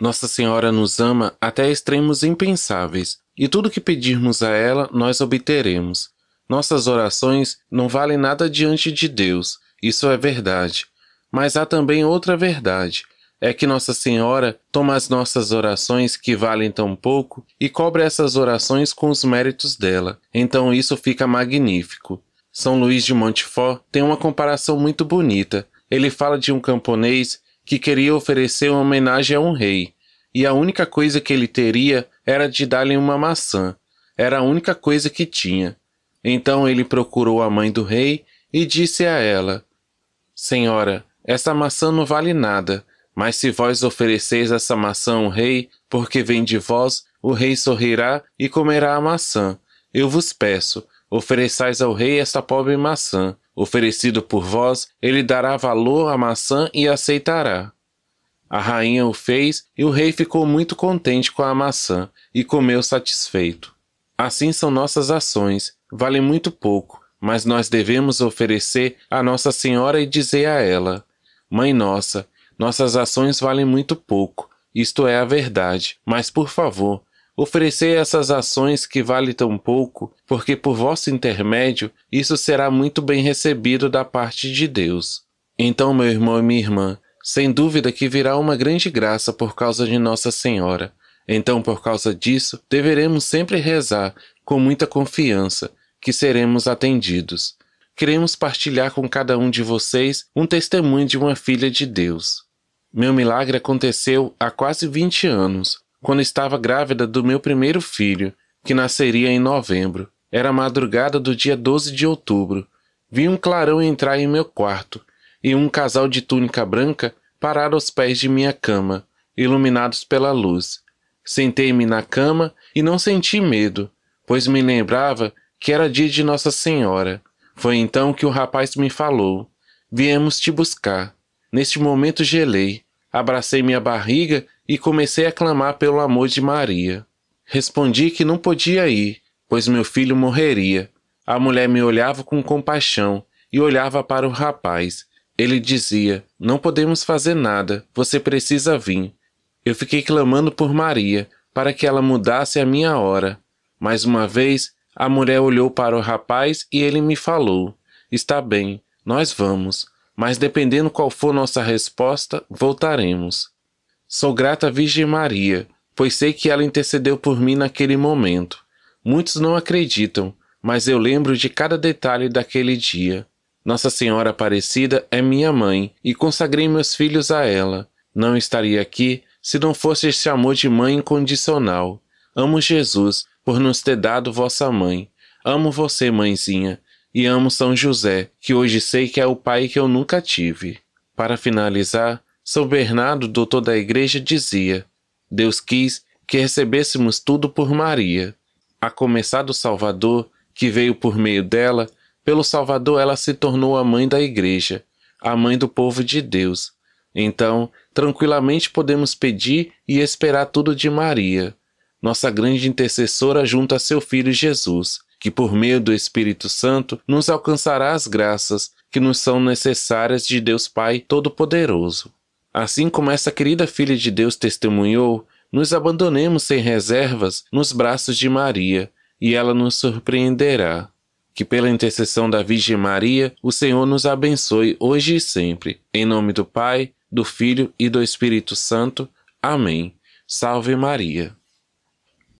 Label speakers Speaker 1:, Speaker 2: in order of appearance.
Speaker 1: Nossa Senhora nos ama até extremos impensáveis, e tudo que pedirmos a ela nós obteremos. Nossas orações não valem nada diante de Deus, isso é verdade. Mas há também outra verdade, é que Nossa Senhora toma as nossas orações que valem tão pouco e cobre essas orações com os méritos dela. Então isso fica magnífico. São Luís de Montfort tem uma comparação muito bonita. Ele fala de um camponês que queria oferecer uma homenagem a um rei, e a única coisa que ele teria era de dar-lhe uma maçã. Era a única coisa que tinha. Então ele procurou a mãe do rei e disse a ela: Senhora, essa maçã não vale nada, mas se vós ofereceis essa maçã ao rei, porque vem de vós, o rei sorrirá e comerá a maçã. Eu vos peço, Ofereçais ao rei esta pobre maçã. Oferecido por vós, ele dará valor à maçã e aceitará. A rainha o fez e o rei ficou muito contente com a maçã e comeu satisfeito. Assim são nossas ações, valem muito pouco, mas nós devemos oferecer a Nossa Senhora e dizer a ela: Mãe nossa, nossas ações valem muito pouco, isto é a verdade, mas por favor, Oferecei essas ações que vale tão pouco, porque por vosso intermédio isso será muito bem recebido da parte de Deus. Então, meu irmão e minha irmã, sem dúvida que virá uma grande graça por causa de Nossa Senhora. Então, por causa disso, deveremos sempre rezar com muita confiança que seremos atendidos. Queremos partilhar com cada um de vocês um testemunho de uma filha de Deus. Meu milagre aconteceu há quase 20 anos, quando estava grávida do meu primeiro filho, que nasceria em novembro. Era madrugada do dia 12 de outubro. Vi um clarão entrar em meu quarto e um casal de túnica branca parar aos pés de minha cama, iluminados pela luz. Sentei-me na cama e não senti medo, pois me lembrava que era dia de Nossa Senhora. Foi então que o rapaz me falou: Viemos te buscar. Neste momento gelei, Abracei minha barriga e comecei a clamar pelo amor de Maria. Respondi que não podia ir, pois meu filho morreria. A mulher me olhava com compaixão e olhava para o rapaz. Ele dizia: Não podemos fazer nada, você precisa vir. Eu fiquei clamando por Maria, para que ela mudasse a minha hora. Mais uma vez, a mulher olhou para o rapaz e ele me falou: Está bem, nós vamos mas dependendo qual for nossa resposta, voltaremos. Sou grata à Virgem Maria, pois sei que ela intercedeu por mim naquele momento. Muitos não acreditam, mas eu lembro de cada detalhe daquele dia. Nossa Senhora Aparecida é minha mãe e consagrei meus filhos a ela. Não estaria aqui se não fosse este amor de mãe incondicional. Amo Jesus por nos ter dado vossa mãe. Amo você, mãezinha, e amo São José, que hoje sei que é o pai que eu nunca tive. Para finalizar, São Bernardo, doutor da igreja, dizia: Deus quis que recebêssemos tudo por Maria, a começar do Salvador, que veio por meio dela, pelo Salvador ela se tornou a mãe da igreja, a mãe do povo de Deus. Então, tranquilamente podemos pedir e esperar tudo de Maria, nossa grande intercessora junto a seu filho Jesus que por meio do Espírito Santo nos alcançará as graças que nos são necessárias de Deus Pai Todo-Poderoso. Assim como essa querida filha de Deus testemunhou, nos abandonemos sem reservas nos braços de Maria, e ela nos surpreenderá. Que pela intercessão da Virgem Maria, o Senhor nos abençoe hoje e sempre. Em nome do Pai, do Filho e do Espírito Santo. Amém. Salve Maria.